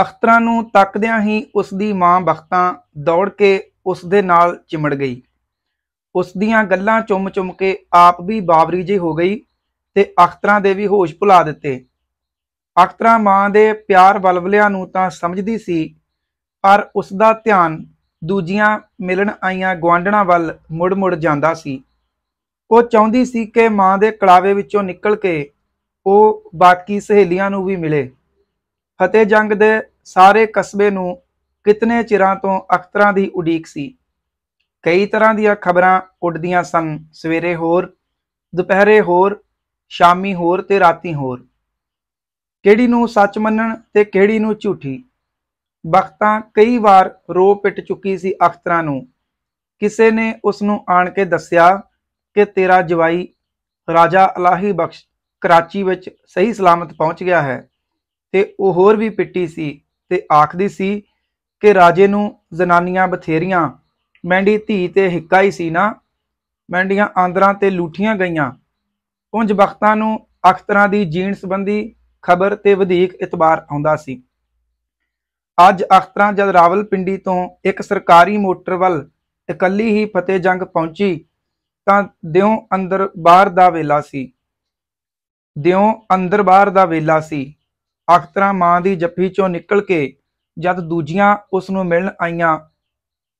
ਅਖਤਰਾਂ ਨੂੰ ਤੱਕਦਿਆਂ ਹੀ ਉਸ ਦੀ ਮਾਂ ਬਖਤਾ ਦੌੜ ਕੇ ਉਸ ਦੇ ਨਾਲ ਚਿਮੜ ਗਈ ਉਸ ਦੀਆਂ ਗੱਲਾਂ ਚੁੰਮ-ਚੁੰਮ ਕੇ ਆਪ ਵੀ ਬਾਬਰੀ ਜੇ ਹੋ ਗਈ ਤੇ ਅਖਤਰਾਂ ਦੇ ਵੀ ਹੋਸ਼ ਭੁਲਾ ਦਿੱਤੇ ਅਖਤਰਾਂ ਮਾਂ ਦੇ ਪਿਆਰ ਬਲਬਲਿਆਂ ਨੂੰ ਤਾਂ ਸਮਝਦੀ ਸੀ ਪਰ ਉਸ ਦਾ ਧਿਆਨ ਦੂਜੀਆਂ ਮਿਲਣ ਆਈਆਂ ਗਵਾਂਡਣਾ ਵੱਲ ਮੁੜ-ਮੁੜ ਜਾਂਦਾ ਸੀ ਉਹ ਚਾਹੁੰਦੀ ਸੀ ਕਿ ਮਾਂ ਦੇ ਕਲਾਵੇ ਵਿੱਚੋਂ ਨਿਕਲ ਕੇ ਉਹ ਬਾਕੀ ਸਹੇਲੀਆਂ ਨੂੰ ਵੀ ਮਿਲੇ ਫਤਿਹ ਜੰਗ ਦੇ ਸਾਰੇ ਕਸਬੇ ਨੂੰ ਕਿਤਨੇ ਚਿਰਾਂ ਤੋਂ ਅਖਤਰਾਂ ਦੀ ਉਡੀਕ ਸੀ ਕਈ ਤਰ੍ਹਾਂ ਦੀਆਂ ਖਬਰਾਂ ਉੱਡਦੀਆਂ ਸਨ ਸਵੇਰੇ ਹੋਰ ਦੁਪਹਿਰੇ ਹੋਰ ਸ਼ਾਮੀ ਹੋਰ ਤੇ ਰਾਤੀ ਹੋਰ ਕਿਹੜੀ ਨੂੰ ਸੱਚ ਮੰਨਣ ਤੇ ਕਿਹੜੀ ਨੂੰ ਝੂਠੀ ਬਖਤਾ ਕਈ ਵਾਰ ਰੋ ਪਿੱਟ ਚੁੱਕੀ ਸੀ ਅਖਤਰਾਂ ਨੂੰ ਕਿਸੇ ਨੇ ਉਸ ਨੂੰ ਆਣ ਕੇ ਦੱਸਿਆ ਕਿ ਤੇਰਾ ਜਵਾਈ ਰਾਜਾ ਅਲਾਹੀ ਬਖਸ਼ ਕਰਾਚੀ ਵਿੱਚ ਸਹੀ ਸਲਾਮਤ ਪਹੁੰਚ ਗਿਆ ਹੈ ਤੇ ਉਹ ਹੋਰ ਵੀ ਪਿੱਟੀ ਸੀ ਤੇ ਆਖਦੀ ਸੀ ਕਿ ਰਾਜੇ ਨੂੰ ਜ਼ਨਾਨੀਆਂ ਬਥੇਰੀਆਂ ਮੈਂਡੀ ਧੀ ਤੇ ਹਿੱਕਾ ਹੀ ਸੀ ਨਾ ਮੈਂਡੀਆਂ ਆਂਦਰਾਂ ਤੇ ਲੂਠੀਆਂ ਗਈਆਂ ਉੰਜ ਬਖਤਾਂ ਨੂੰ ਅਖਤਰਾਂ ਦੀ ਜੀਣ ਸੰਬੰਧੀ ਖਬਰ ਤੇ ਵਧੇਕ ਇਤਬਾਰ ਆਉਂਦਾ ਸੀ ਅੱਜ ਅਖਤਰਾਂ ਜਦ ਪਿੰਡੀ ਤੋਂ ਇੱਕ ਸਰਕਾਰੀ ਮੋਟਰ ਵੱਲ ਇਕੱਲੀ ਹੀ ਫਤੇ ਜੰਗ ਪਹੁੰਚੀ ਤਾਂ ਦਿਉ ਅੰਦਰ ਬਾਹਰ ਦਾ ਵੇਲਾ ਸੀ ਦਿਉ ਅੰਦਰ ਬਾਹਰ ਦਾ ਵੇਲਾ ਸੀ ਅਖਤਰਾ ਮਾਂ ਦੀ ਜੱਫੀ ਚੋਂ ਨਿਕਲ ਕੇ ਜਦ ਦੂਜੀਆਂ ਉਸ ਨੂੰ ਮਿਲਣ ਆਈਆਂ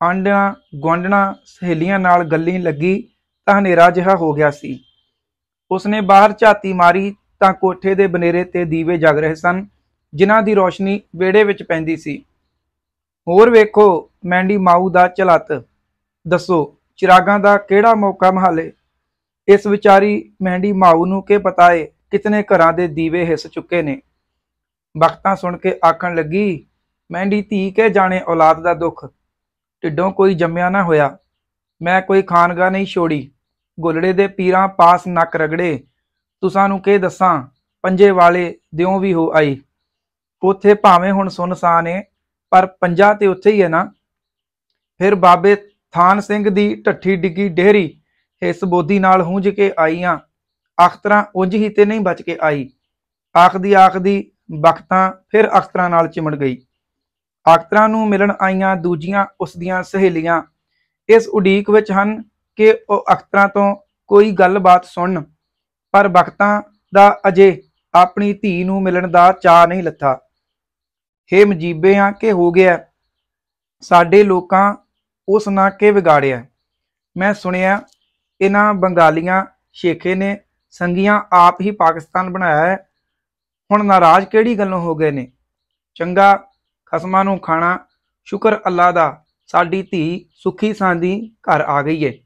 ਆਂਡਾਂ ਗੁਆਂਢਣਾ ਸਹੇਲੀਆਂ ਨਾਲ ਗੱਲੀ ਲੱਗੀ ਤਾਂ ਹਨੇਰਾ ਜਿਹਾ ਹੋ ਗਿਆ ਸੀ ਉਸਨੇ ਬਾਹਰ ਝਾਤੀ ਮਾਰੀ ਤਾਂ ਕੋਠੇ ਦੇ ਬਨੇਰੇ ਤੇ ਦੀਵੇ ਜਗ ਰਹੇ ਸਨ ਜਿਨ੍ਹਾਂ ਦੀ ਰੋਸ਼ਨੀ ਵਿਹੜੇ ਵਿੱਚ ਪੈਂਦੀ ਸੀ ਹੋਰ ਵੇਖੋ ਮੈਂਡੀ ਮਾਊ ਦਾ ਚਲਤ ਦੱਸੋ ਚਿਰਾਗਾਂ ਦਾ ਕਿਹੜਾ ਮੌਕਾ ਮਹਾਲੇ ਇਸ ਵਿਚਾਰੀ ਮਹਿੰਡੀ ਮਾਊ ਨੂੰ ਕੀ ਪਤਾ ਏ ਕਿਤਨੇ ਘਰਾਂ ਦੇ ਦੀਵੇ ਹਿੱਸ ਚੁੱਕੇ ਨੇ ਬਖਤਾ ਸੁਣ ਕੇ ਆਖਣ ਲੱਗੀ ਮਹਿੰਦੀ ਧੀ ਕੇ ਜਾਣੇ ਔਲਾਦ ਦਾ ਦੁੱਖ ਢਿੱਡੋਂ ਕੋਈ ਜੰਮਿਆ ਨਾ ਹੋਇਆ ਮੈਂ ਕੋਈ ਖਾਨਗਾ ਨਹੀਂ ਛੋੜੀ ਗੋਲੜੇ ਦੇ ਪੀਰਾਂ ਪਾਸ ਨੱਕ ਰਗੜੇ ਤੁਸਾਂ ਨੂੰ ਕੀ ਦੱਸਾਂ ਪੰਜੇ ਵਾਲੇ ਦਿਉ ਵੀ ਹੋ ਆਈ ਉਥੇ ਭਾਵੇਂ ਹੁਣ ਸੁਨਸਾਨ ਏ ਪਰ ਪੰਜਾ ਤੇ ਉੱਥੇ ਹੀ ਹੈ ਨਾ ਫਿਰ ਬਾਬੇ ਥਾਨ ਸਿੰਘ ਦੀ ਢੱਠੀ ਡਿੱਗੀ ਡੇਰੀ ਇਸ ਬੋਦੀ ਨਾਲ ਹੁੰਝ ਕੇ ਆਈਆਂ ਅਖਤਰਾ ਉੰਜ ਹੀ ਤੇ ਨਹੀਂ ਬਚ ਕੇ ਆਈ ਆਖਦੀ ਆਖਦੀ ਬਖਤਾਂ ਫਿਰ ਅਖਤਰਾਂ ਨਾਲ ਚਿਮੜ ਗਈ ਅਖਤਰਾਂ ਨੂੰ ਮਿਲਣ ਆਈਆਂ ਦੂਜੀਆਂ ਉਸ ਦੀਆਂ ਸਹੇਲੀਆਂ ਇਸ ਉਡੀਕ ਵਿੱਚ ਹਨ ਕਿ ਉਹ ਅਖਤਰਾਂ ਤੋਂ ਕੋਈ ਗੱਲਬਾਤ ਸੁਣਨ ਪਰ ਬਖਤਾਂ ਦਾ ਅਜੇ ਆਪਣੀ ਧੀ ਨੂੰ ਮਿਲਣ ਦਾ ਚਾਹ ਨਹੀਂ ਲੱਥਾ ਹੇ ਮਜੀਬੇ ਆ ਕਿ ਹੋ ਗਿਆ ਸਾਡੇ ਲੋਕਾਂ ਉਸ ਨਾ ਕੇ ਵਿਗਾੜਿਆ ਮੈਂ ਸੁਣਿਆ ਇਹਨਾਂ ਬੰਗਾਲੀਆਂ ਸ਼ੇਖੇ ਨੇ ਸੰਗੀਆਂ ਆਪ ਹੀ ਪਾਕਿਸਤਾਨ ਬਣਾਇਆ ਹੈ ਹੁਣ ਨਾਰਾਜ਼ ਕਿਹੜੀ ਗੱਲੋਂ ਹੋ ਗਏ ਨੇ ਚੰਗਾ ਖਸਮਾਂ ਨੂੰ ਖਾਣਾ ਸ਼ੁਕਰ ਅੱਲਾ ਦਾ ਸਾਡੀ ਧੀ ਸੁਖੀ ਸਾਂਦੀ ਘਰ ਆ ਗਈ ਏ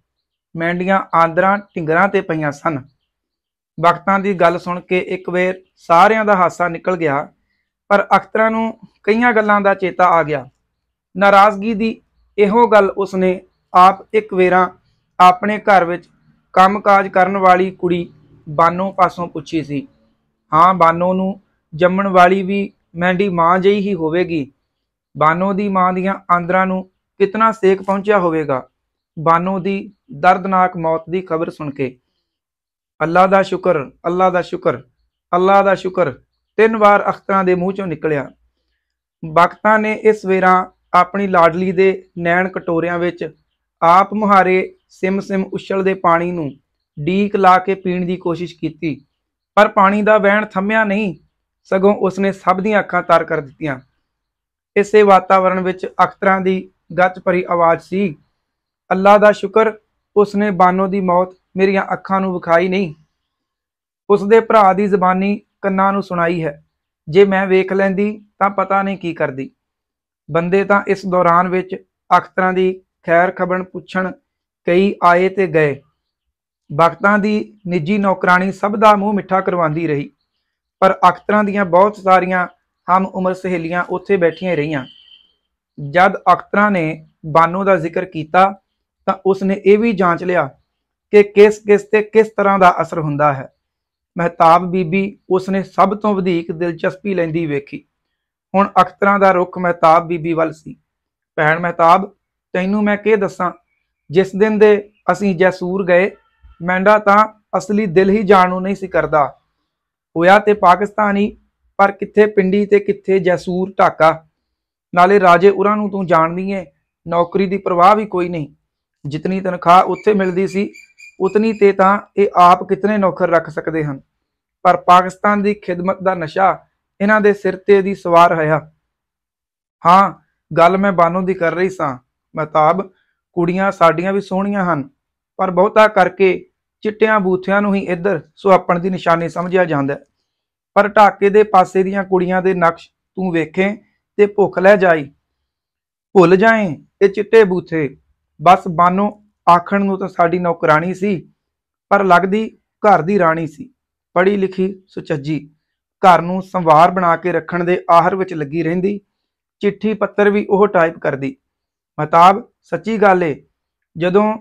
ਮੈਂਡੀਆਂ ਆਂਦਰਾਂ ਢਿੰਗਰਾਂ ਤੇ ਪਈਆਂ ਸਨ ਵਕਤਾਂ ਦੀ ਗੱਲ ਸੁਣ ਕੇ ਇੱਕ ਵੇਰ ਸਾਰਿਆਂ ਦਾ ਹਾਸਾ ਨਿਕਲ ਗਿਆ ਪਰ ਅਖਤਰਾਂ ਨੂੰ ਕਈਆਂ ਗੱਲਾਂ ਦਾ ਚੇਤਾ ਆ ਗਿਆ ਨਾਰਾਜ਼ਗੀ ਦੀ ਇਹੋ ਗੱਲ ਉਸਨੇ ਆਪ ਇੱਕ ਵੇਰਾ ਆਪਣੇ ਘਰ ਵਿੱਚ ਕੰਮਕਾਜ ਕਰਨ ਵਾਲੀ ਕੁੜੀ ਬਾਨੋ ਪਾਸੋਂ ਪੁੱਛੀ ਸੀ ਹਾਂ ਬਾਨੋ ਨੂੰ ਜੰਮਣ ਵਾਲੀ ਵੀ ਮੈਂਡੀ ਮਾਂ ਜਈ ਹੀ ਹੋਵੇਗੀ ਬਾਨੋ ਦੀ ਮਾਂ ਦੀਆਂ ਆਂਦਰਾਂ ਨੂੰ ਕਿਤਨਾ ਸੇਕ ਪਹੁੰਚਿਆ ਹੋਵੇਗਾ ਬਾਨੋ ਦੀ ਦਰਦਨਾਕ ਮੌਤ ਦੀ ਖਬਰ ਸੁਣ ਕੇ ਅੱਲਾ ਦਾ ਸ਼ੁਕਰ ਅੱਲਾ ਦਾ ਸ਼ੁਕਰ ਅੱਲਾ ਦਾ ਸ਼ੁਕਰ ਤਿੰਨ ਵਾਰ ਅਖਤਰਾਂ ਦੇ ਮੂੰਹ ਚੋਂ ਨਿਕਲਿਆ ਬਖਤਾਂ ਨੇ ਇਸ ਵੇਰਾ ਆਪਣੀ ਲਾਡਲੀ ਦੇ ਨੈਣ ਕਟੋਰਿਆਂ ਵਿੱਚ ਆਪ ਮੁਹਾਰੇ ਸਿਮ ਸਿਮ ਉਛਲਦੇ ਪਾਣੀ ਨੂੰ ਡੀਕ ਲਾ ਕੇ ਪੀਣ ਦੀ ਕੋਸ਼ਿਸ਼ ਕੀਤੀ ਪਰ ਪਾਣੀ ਦਾ ਵਹਿਣ ਥੰਮਿਆ ਨਹੀਂ ਸਗੋਂ ਉਸਨੇ ਸਭ ਦੀਆਂ ਅੱਖਾਂ ਤਾਰ ਕਰ ਦਿੱਤੀਆਂ ਇਸੇ ਵਾਤਾਵਰਣ ਵਿੱਚ ਅਖਤਰਾਂ ਦੀ ਗੱਜ ਭਰੀ ਆਵਾਜ਼ ਸੀ ਅੱਲਾ ਦਾ ਸ਼ੁਕਰ ਉਸਨੇ ਬਾਨੋ ਦੀ ਮੌਤ ਮੇਰੀਆਂ ਅੱਖਾਂ ਨੂੰ ਵਿਖਾਈ ਨਹੀਂ ਉਸਦੇ ਭਰਾ ਦੀ ਜ਼ਬਾਨੀ ਕੰਨਾਂ ਨੂੰ ਸੁਣਾਈ ਹੈ ਜੇ ਮੈਂ ਵੇਖ ਲੈਂਦੀ ਤਾਂ ਪਤਾ ਨਹੀਂ ਕੀ ਕਰਦੀ ਬੰਦੇ ਤਾਂ ਇਸ ਦੌਰਾਨ ਵਿੱਚ ਅਖਤਰਾਂ ਦੀ ਖੈਰ ਖਬਰ ਪੁੱਛਣ ਕਈ ਆਏ ਤੇ ਗਏ ਵਕਤਾਂ ਦੀ ਨਿੱਜੀ ਨੌਕਰਾਨੀ ਸਭ ਦਾ ਮੂੰਹ ਮਿੱਠਾ ਕਰਵਾਉਂਦੀ ਰਹੀ ਪਰ ਅਖਤਰਾਂ ਦੀਆਂ ਬਹੁਤ ਸਾਰੀਆਂ ਹਮ ਉਮਰ ਸਹੇਲੀਆਂ ਉੱਥੇ ਬੈਠੀਆਂ ਰਹੀਆਂ ਜਦ ਅਖਤਰਾਂ ਨੇ ਬਾਨੋ ਦਾ ਜ਼ਿਕਰ ਕੀਤਾ ਤਾਂ ਉਸ ਨੇ ਇਹ ਵੀ ਜਾਂਚ ਲਿਆ ਕਿ ਕਿਸ ਕਿਸ ਤੇ ਕਿਸ ਤਰ੍ਹਾਂ ਦਾ ਅਸਰ ਹੁੰਦਾ ਹੈ ਮਹਿਤਾਬ ਬੀਬੀ ਉਸ ਨੇ ਸਭ ਤੋਂ ਵਧੇਕ ਦਿਲਚਸਪੀ ਲੈਂਦੀ ਵੇਖੀ ਹੁਣ ਅਖਤਰਾਂ ਦਾ ਰੁਖ ਮਹਿਤਾਬ ਬੀਬੀ ਵੱਲ ਸੀ ਭੈਣ ਮਹਿਤਾਬ ਤੈਨੂੰ ਮੈਂ ਕੀ ਦੱਸਾਂ ਜਿਸ ਦਿਨ ਦੇ ਅਸੀਂ ਜੈਸੂਰ ਗਏ ਮੈਂਡਾ ਤਾਂ ਅਸਲੀ ਦਿਲ ਹੀ ਜਾਣ ਨੂੰ ਨਹੀਂ ਸੀ ਕਰਦਾ ਹੋਇਆ ਤੇ ਪਾਕਿਸਤਾਨੀ ਪਰ ਕਿੱਥੇ ਪਿੰਡੀ ਤੇ ਕਿੱਥੇ ਜੈਸੂਰ ਢਾਕਾ ਨਾਲੇ ਰਾਜੇ ਉਰਾਂ ਨੂੰ ਤੂੰ ਜਾਣਦੀ ਏ ਨੌਕਰੀ ਦੀ ਪਰਵਾਹ ਵੀ ਕੋਈ ਨਹੀਂ ਜਿਤਨੀ ਤਨਖਾਹ ਉੱਥੇ ਮਿਲਦੀ ਸੀ ਉਤਨੀ ਤੇ ਤਾਂ ਇਹ ਆਪ ਕਿਤਨੇ ਨੌਕਰ ਰੱਖ ਸਕਦੇ ਹਨ ਪਰ ਪਾਕਿਸਤਾਨ ਦੀ ਖਿਦਮਤ ਦਾ ਨਸ਼ਾ ਇਹਨਾਂ ਦੇ ਸਿਰ ਤੇ ਦੀ ਸਵਾਰ ਹੋਇਆ ਹਾਂ ਗੱਲ ਮੈਂ ਬਾਨੋ ਦੀ ਕਰ ਰਹੀ ਸਾਂ ਮਹਤਾਬ ਕੁੜੀਆਂ ਸਾਡੀਆਂ ਵੀ ਸੋਹਣੀਆਂ ਹਨ ਪਰ ਬਹੁਤਾ ਕਰਕੇ ਚਿੱਟਿਆਂ ਬੂਥਿਆਂ ਨੂੰ ਹੀ ਇੱਧਰ ਸੁਹਾਪਣ ਦੀ ਨਿਸ਼ਾਨੀ ਸਮਝਿਆ ਜਾਂਦਾ ਪਰ ਢਾਕੇ ਦੇ ਪਾਸੇ ਦੀਆਂ ਕੁੜੀਆਂ ਦੇ ਨਕਸ਼ ਤੂੰ ਵੇਖੇ ਤੇ ਭੁੱਖ ਲੈ ਜਾਈ ਭੁੱਲ ਜਾਏ ਇਹ ਚਿੱਟੇ ਬੂਥੇ ਬਸ ਬਾਨੋ ਆਖਣ ਨੂੰ ਤਾਂ ਸਾਡੀ ਨੌਕਰਾਨੀ ਸੀ ਪਰ ਲੱਗਦੀ ਘਰ ਦੀ ਰਾਣੀ ਸੀ ਪੜ੍ਹੀ ਲਿਖੀ ਸੁਚੱਜੀ ਘਰ ਨੂੰ ਸੰਵਾਰ ਬਣਾ ਕੇ ਰੱਖਣ ਦੇ ਆਹਰ ਵਿੱਚ ਲੱਗੀ ਰਹਿੰਦੀ ਚਿੱਠੀ ਪੱਤਰ ਵੀ ਉਹ ਟਾਈਪ ਕਰਦੀ ਮਤਾਬ ਸੱਚੀ ਗੱਲ ਏ ਜਦੋਂ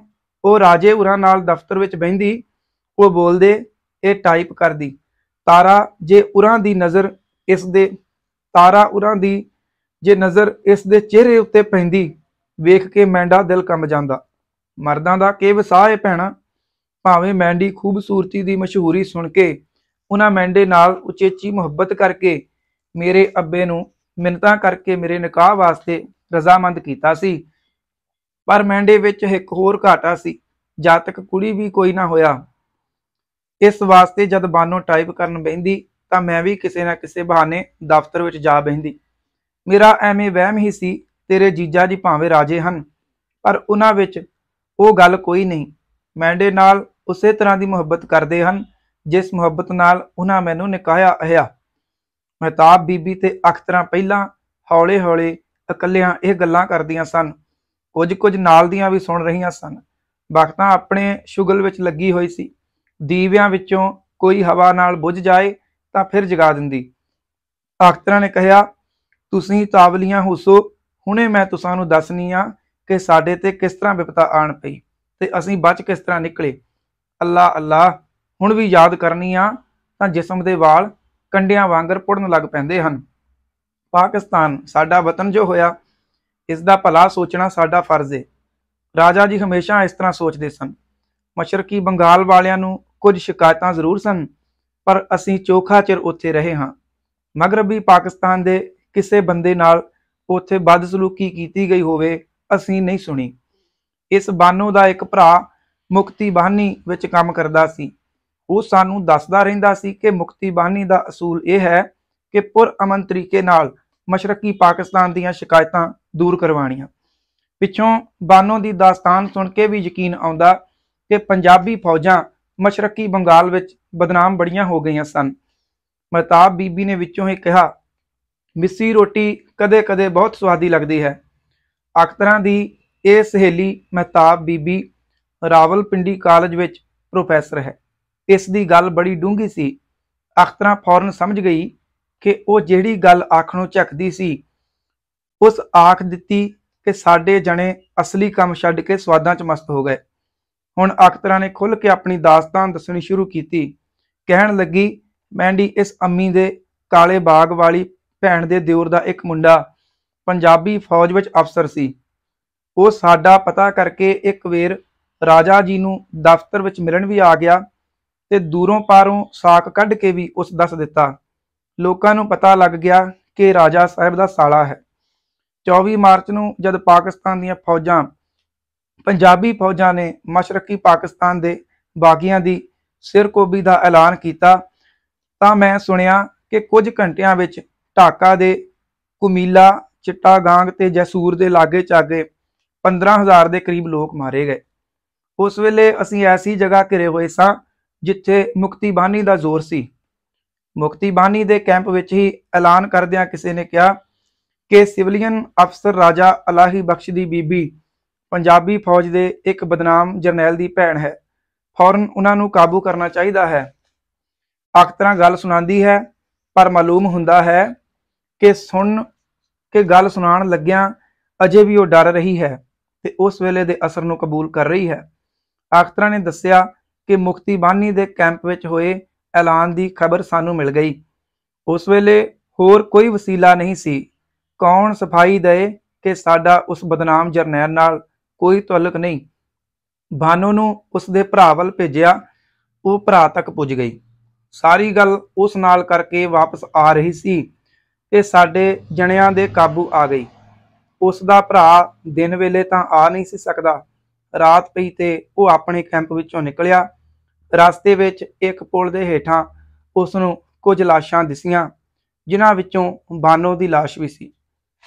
ਉਹ ਰਾਜੇ ਉਰਾਂ ਨਾਲ ਦਫ਼ਤਰ ਵਿੱਚ ਬੈੰਦੀ ਉਹ ਬੋਲਦੇ ਇਹ ਟਾਈਪ ਕਰਦੀ ਤਾਰਾ ਜੇ ਉਰਾਂ ਦੀ ਨਜ਼ਰ ਇਸ ਦੇ ਤਾਰਾ ਉਰਾਂ ਦੀ ਜੇ ਨਜ਼ਰ ਇਸ ਦੇ ਚਿਹਰੇ ਉੱਤੇ ਪੈਂਦੀ ਵੇਖ ਕੇ ਮੈਂਡਾ ਦਿਲ ਕੰਬ ਜਾਂਦਾ ਮਰਦਾਂ ਦਾ ਕੇ ਵਸਾਹ ਹੈ ਭੈਣਾ ਭਾਵੇਂ ਮੈਂਡੀ ਖੂਬਸੂਰਤੀ ਦੀ ਮਸ਼ਹੂਰੀ ਸੁਣ ਕੇ ਉਹਨਾਂ ਮੈਂਡੇ ਨਾਲ ਉਚੇਚੀ ਮੁਹੱਬਤ ਕਰਕੇ ਮੇਰੇ ਅੱਬੇ ਨੂੰ ਮਿੰਤਾ ਕਰਕੇ ਮੇਰੇ ਨਿਕਾਹ ਵਾਸਤੇ ਰਜ਼ਾਮੰਦ ਕੀਤਾ ਸੀ ਪਰ ਮੈਂਡੇ ਵਿੱਚ ਇੱਕ ਹੋਰ ਘਾਟਾ ਸੀ ਜਾਤਕ ਕੁੜੀ ਵੀ ਕੋਈ ਨਾ ਹੋਇਆ ਇਸ ਵਾਸਤੇ ਜਦ ਬਾਨੋ ਟਾਈਪ ਕਰਨ ਬੈਂਦੀ ਤਾਂ ਮੈਂ ਵੀ ਕਿਸੇ ਨਾ ਕਿਸੇ ਬਹਾਨੇ ਦਫ਼ਤਰ ਵਿੱਚ ਜਾ ਬੈਂਦੀ ਮੇਰਾ ਐਵੇਂ ਵਹਿਮ ਹੀ ਸੀ ਤੇਰੇ ਜੀਜਾ ਜੀ ਭਾਵੇਂ ਰਾਜੇ ਹਨ ਪਰ ਉਹਨਾਂ ਵਿੱਚ ਉਹ ਗੱਲ ਕੋਈ ਨਹੀਂ ਮੈਂਡੇ ਨਾਲ ਉਸੇ ਤਰ੍ਹਾਂ ਦੀ ਮੁਹੱਬਤ ਕਰਦੇ ਹਨ ਜਿਸ ਮੁਹੱਬਤ ਨਾਲ ਉਹਨਾਂ ਮੈਨੂੰ ਨਿਕਾਇਆ ਆਇਆ ਮਹਿਤਾਬ ਬੀਬੀ ਤੇ ਅਖਤਰਾ ਪਹਿਲਾਂ ਹੌਲੇ-ਹੌਲੇ ਇਕੱਲਿਆਂ ਇਹ ਗੱਲਾਂ ਕਰਦੀਆਂ ਸਨ ਕੁਝ ਕੁਝ ਨਾਲ ਦੀਆਂ ਵੀ ਸੁਣ ਰਹੀਆਂ ਸਨ ਵਕਤਾਂ ਆਪਣੇ ਸ਼ੁਗਲ ਵਿੱਚ ਲੱਗੀ ਹੋਈ ਸੀ ਦੀਵਿਆਂ ਵਿੱਚੋਂ ਕੋਈ ਹਵਾ ਨਾਲ ਬੁੱਝ ਜਾਏ ਤਾਂ ਫਿਰ ਜਗਾ ਦਿੰਦੀ ਆਖਤਰਾ ਨੇ ਕਿਹਾ ਤੁਸੀਂ ਤਾਵਲੀਆਂ ਹੁਸੋ ਹੁਣੇ ਮੈਂ ਤੁਸਾਂ ਨੂੰ ਦੱਸਨੀ ਆ ਕਿ ਸਾਡੇ ਤੇ ਕਿਸ ਤਰ੍ਹਾਂ ਵਿਪਤਾ ਆਣ ਪਈ ਤੇ ਅਸੀਂ ਬਚ ਕਿਸ ਤਰ੍ਹਾਂ ਨਿਕਲੇ ਅੱਲਾ ਅੱਲਾ ਹੁਣ ਵੀ ਯਾਦ ਕਰਨੀ ਆ ਤਾਂ ਜਿਸਮ ਦੇ ਵਾਲ ਕੰਡਿਆਂ ਵਾਂਗਰ ਪੁੜਨ ਲੱਗ ਪੈਂਦੇ ਹਨ ਪਾਕਿਸਤਾਨ ਸਾਡਾ ਵਤਨ ਜੋ ਹੋਇਆ ਇਸ ਦਾ ਭਲਾ ਸੋਚਣਾ ਸਾਡਾ ਫਰਜ਼ ਹੈ ਰਾਜਾ ਜੀ ਹਮੇਸ਼ਾ ਇਸ ਤਰ੍ਹਾਂ ਸੋਚਦੇ ਸਨ ਮਸ਼ਰਕੀ ਬੰਗਾਲ ਵਾਲਿਆਂ ਨੂੰ ਕੁਝ ਸ਼ਿਕਾਇਤਾਂ ਜ਼ਰੂਰ ਸਨ ਪਰ ਅਸੀਂ ਚੋਖਾ ਚਿਰ ਉੱਥੇ ਰਹੇ ਹਾਂ ਮਗਰਬੀ ਪਾਕਿਸਤਾਨ ਦੇ ਕਿਸੇ ਬੰਦੇ ਨਾਲ ਉੱਥੇ ਬਦਸਲੂਕੀ ਕੀਤੀ ਗਈ ਹੋਵੇ ਅਸੀਂ ਨਹੀਂ ਸੁਣੀ ਇਸ ਬਾਨੋ ਦਾ ਇੱਕ ਭਰਾ ਮੁਕਤੀ ਬਾਨੀ ਵਿੱਚ ਕੰਮ ਕਰਦਾ ਸੀ ਉਹ ਸਾਨੂੰ ਦੱਸਦਾ ਰਹਿੰਦਾ ਸੀ ਕਿ ਮੁਕਤੀ ਬਾਨੀ ਦਾ ਅਸੂਲ ਇਹ ਹੈ ਕਿ ਪੁਰ ਅਮਨ ਤਰੀਕੇ ਨਾਲ ਮਸ਼ਰਕੀ ਪਾਕਿਸਤਾਨ ਦੀਆਂ ਸ਼ਿਕਾਇਤਾਂ ਦੂਰ ਕਰਵਾਣੀਆਂ ਪਿੱਛੋਂ ਬਾਨੋ ਦੀ ਦਾਸਤਾਨ ਸੁਣ ਕੇ ਵੀ ਯਕੀਨ ਆਉਂਦਾ ਕਿ ਪੰਜਾਬੀ ਫੌਜਾਂ ਮਸ਼ਰਕੀ ਬੰਗਾਲ ਵਿੱਚ ਬਦਨਾਮ ਬੜੀਆਂ ਹੋ ਗਈਆਂ ਸਨ ਮਹਤਾਬ ਬੀਬੀ ਨੇ ਵਿੱਚੋਂ ਹੀ ਕਿਹਾ ਮਿੱਸੀ ਰੋਟੀ ਕਦੇ-ਕਦੇ ਬਹੁਤ ਸਵਾਦੀ ਲੱਗਦੀ ਹੈ ਅਖਤਰਾਂ ਦੀ ਇਹ ਸਹੇਲੀ ਮਹਤਾਬ ਬੀਬੀ ਰਾਵਲਪਿੰਡੀ ਕਾਲਜ ਵਿੱਚ ਪ੍ਰੋਫੈਸਰ ਹੈ ਇਸ ਦੀ ਗੱਲ ਬੜੀ ਡੂੰਗੀ ਸੀ ਅਖਤਰਾਂ ਫੌਰਨ ਸਮਝ ਗਈ ਕਿ ਉਹ ਜਿਹੜੀ ਗੱਲ ਆਖਣੋਂ ਝੱਕਦੀ ਸੀ ਉਸ ਆਖ ਦਿੱਤੀ ਕਿ ਸਾਡੇ ਜਣੇ ਅਸਲੀ ਕੰਮ ਛੱਡ ਕੇ ਸਵਾਦਾਂ 'ਚ ਮਸਤ ਹੋ ਗਏ ਹੁਣ ਅਖਤਰਾ ਨੇ ਖੁੱਲ ਕੇ ਆਪਣੀ ਦਾਸਤਾਨ ਦੱਸਣੀ ਸ਼ੁਰੂ ਕੀਤੀ ਕਹਿਣ ਲੱਗੀ ਮੈਂਡੀ ਇਸ ਅੰਮੀ ਦੇ ਕਾਲੇ ਬਾਗ ਵਾਲੀ ਭੈਣ ਦੇ ਦਿਓਰ ਦਾ ਇੱਕ ਮੁੰਡਾ ਪੰਜਾਬੀ ਫੌਜ ਵਿੱਚ ਅਫਸਰ ਸੀ ਉਹ ਸਾਡਾ ਪਤਾ ਕਰਕੇ ਇੱਕ ਵੇਰ ਰਾਜਾ ਜੀ ਨੂੰ ਦਫ਼ਤਰ ਵਿੱਚ ਮਿਲਣ ਵੀ ਆ ਗਿਆ ਤੇ ਦੂਰੋਂ ਪਾਰੋਂ ਸਾਕ ਕੱਢ ਕੇ ਵੀ ਉਸ ਦੱਸ ਦਿੱਤਾ ਲੋਕਾਂ ਨੂੰ ਪਤਾ ਲੱਗ ਗਿਆ ਕਿ ਰਾਜਾ ਸਾਹਿਬ ਦਾ ਸਾਲਾ ਹੈ 24 ਮਾਰਚ ਨੂੰ ਜਦ ਪਾਕਿਸਤਾਨ ਦੀਆਂ ਫੌਜਾਂ ਪੰਜਾਬੀ ਫੌਜਾਂ ਨੇ ਮਸ਼ਰਕੀ ਪਾਕਿਸਤਾਨ ਦੇ ਬਾਗੀਆਂ ਦੀ ਸਿਰਕੋਬੀ ਦਾ ਐਲਾਨ ਕੀਤਾ ਤਾਂ ਮੈਂ ਸੁਣਿਆ ਕਿ ਕੁਝ ਘੰਟਿਆਂ ਵਿੱਚ ਢਾਕਾ ਦੇ ਕੁਮੀਲਾ ਚਿੱਟਾਗਾਂਗ ਤੇ ਜੈਸੂਰ ਦੇ ਲਾਗੇ ਚਾਗੇ 15000 ਦੇ ਕਰੀਬ ਲੋਕ ਮਾਰੇ ਗਏ ਉਸ ਵੇਲੇ ਅਸੀਂ ਐਸੀ ਜਗ੍ਹਾ ਘਿਰੇ ਹੋਏ ਸਾਂ ਜਿੱਥੇ ਮੁਕਤੀਬਾਨੀ ਦਾ ਜ਼ੋਰ ਸੀ ਮੁਕਤੀ ਬਾਣੀ ਦੇ ਕੈਂਪ ਵਿੱਚ ਹੀ ਐਲਾਨ ਕਰਦਿਆਂ ਕਿਸੇ ਨੇ ਕਿਹਾ ਕਿ ਸਿਵਲੀਅਨ ਅਫਸਰ ਰਾਜਾ ਅਲਾਹੀ ਬਖਸ਼ ਦੀ ਬੀਬੀ ਪੰਜਾਬੀ ਫੌਜ ਦੇ ਇੱਕ ਬਦਨਾਮ ਜਰਨੈਲ ਦੀ ਭੈਣ ਹੈ ਫੌਰਨ ਉਹਨਾਂ ਨੂੰ ਕਾਬੂ ਕਰਨਾ ਚਾਹੀਦਾ ਹੈ ਅਖਤਰਾ ਗੱਲ ਸੁਣਾਉਂਦੀ ਹੈ ਪਰ ਮਾਲੂਮ ਹੁੰਦਾ ਹੈ ਕਿ ਸੁਣ ਕਿ ਗੱਲ ਸੁਣਾਉਣ ਲੱਗਿਆਂ ਅਜੇ ਵੀ ਉਹ ਡਰ ਰਹੀ ਹੈ ਤੇ ਉਸ ਵੇਲੇ ਦੇ ਅਸਰ ਨੂੰ ਕਬੂਲ ਕਰ ਰਹੀ ਹੈ ਅਖਤਰਾ ਨੇ ਦੱਸਿਆ ਕਿ ਮੁਕਤੀ ਬਾਨੀ ਦੇ ਕੈਂਪ ਵਿੱਚ ਹੋਏ ਐਲਾਨ ਦੀ ਖਬਰ ਸਾਨੂੰ ਮਿਲ ਗਈ ਉਸ ਵੇਲੇ ਹੋਰ ਕੋਈ ਵਸੀਲਾ ਨਹੀਂ ਸੀ ਕੌਣ ਸਫਾਈ ਦੇ ਕਿ ਸਾਡਾ ਉਸ ਬਦਨਾਮ ਜਰਨੈਲ ਨਾਲ ਕੋਈ ਤਾਲੁਕ ਨਹੀਂ ਬਾਨੋ ਨੂੰ ਉਸ ਦੇ ਭਰਾ ਵੱਲ ਭੇਜਿਆ ਉਹ ਭਰਾ ਤੱਕ ਪੁੱਜ ਗਈ ਸਾਰੀ ਗੱਲ ਉਸ ਨਾਲ ਕਰਕੇ ਵਾਪਸ ਆ ਰਹੀ ਸੀ ਤੇ ਸਾਡੇ ਜਣਿਆਂ ਦੇ ਕਾਬੂ ਆ ਗਈ ਉਸ ਦਾ ਭਰਾ ਦਿਨ ਵੇਲੇ ਤਾਂ ਆ ਨਹੀਂ ਸੀ ਸਕਦਾ ਰਾਤ ਪਈ ਤੇ ਉਹ ਆਪਣੇ ਕੈਂਪ ਵਿੱਚੋਂ ਨਿਕਲਿਆ ਰਸਤੇ ਵਿੱਚ ਇੱਕ ਪੁਲ ਦੇ ਹੇਠਾਂ ਉਸ ਨੂੰ ਕੁਝ ਲਾਸ਼ਾਂ ਦਿਸੀਆਂ ਜਿਨ੍ਹਾਂ ਵਿੱਚੋਂ ਬਾਨੋ ਦੀ ਲਾਸ਼ ਵੀ ਸੀ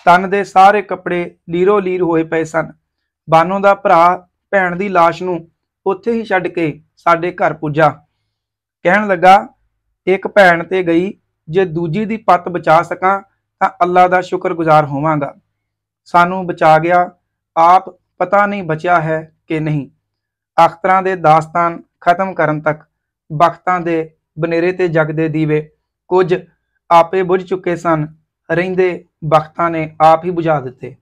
ਤਨ ਦੇ ਸਾਰੇ ਕੱਪੜੇ ਲੀਰੋ ਲੀਰ ਹੋਏ ਪਏ ਸਨ ਬਾਨੋ ਦਾ ਭਰਾ ਭੈਣ ਦੀ ਲਾਸ਼ ਨੂੰ ਉੱਥੇ ਹੀ ਛੱਡ ਕੇ ਸਾਡੇ ਘਰ ਪੁੱਜਾ ਕਹਿਣ ਲੱਗਾ ਇੱਕ ਭੈਣ ਤੇ ਗਈ ਜੇ ਦੂਜੀ ਦੀ ਪੱਤ ਬਚਾ ਸਕਾਂ ਤਾਂ ਅੱਲਾ ਦਾ ਸ਼ੁਕਰਗੁਜ਼ਾਰ ਹੋਵਾਂਗਾ ਸਾਨੂੰ ਬਚਾ ਗਿਆ ਆਪ ਪਤਾ ਨਹੀਂ ਬਚਿਆ ਹੈ ਕਿ ਨਹੀਂ ਅਖਤਰਾਂ ਦੇ ਦਾਸਤਾਨ ਖਤਮ ਕਰਨ ਤੱਕ ਬਖਤਾਂ ਦੇ ਬਨੇਰੇ ਤੇ ਜਗਦੇ ਦੀਵੇ ਕੁਝ ਆਪੇ ਬੁਝ ਚੁੱਕੇ ਸਨ ਰਹਿੰਦੇ ਬਖਤਾਂ ਨੇ ਆਪ ਹੀ ਬੁਝਾ ਦਿੱਤੇ